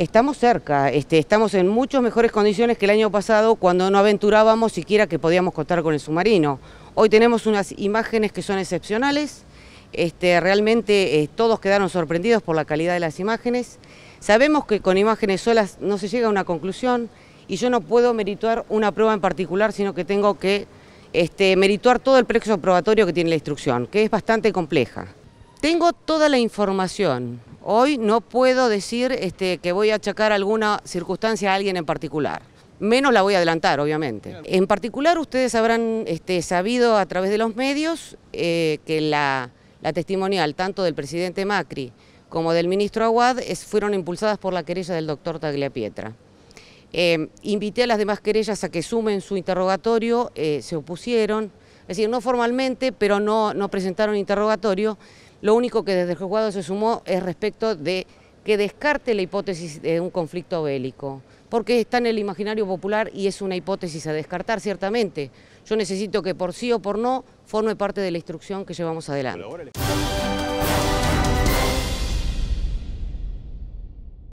Estamos cerca, este, estamos en muchas mejores condiciones que el año pasado cuando no aventurábamos siquiera que podíamos contar con el submarino. Hoy tenemos unas imágenes que son excepcionales, este, realmente eh, todos quedaron sorprendidos por la calidad de las imágenes. Sabemos que con imágenes solas no se llega a una conclusión y yo no puedo merituar una prueba en particular, sino que tengo que este, merituar todo el plexo probatorio que tiene la instrucción, que es bastante compleja. Tengo toda la información, Hoy no puedo decir este, que voy a achacar alguna circunstancia a alguien en particular. Menos la voy a adelantar, obviamente. En particular, ustedes habrán este, sabido a través de los medios eh, que la, testimonial, tanto del presidente Macri como del ministro Aguad, fueron impulsadas por la querella del doctor Tagliapietra. Eh, invité a las demás querellas a que sumen su interrogatorio, eh, se opusieron, es decir, no formalmente, pero no presentaron interrogatorio. Lo único que desde el juzgado se sumó es respecto de que descarte la hipótesis de un conflicto bélico, porque está en el imaginario popular y es una hipótesis a descartar, ciertamente. Yo necesito que por sí o por no forme parte de la instrucción que llevamos adelante.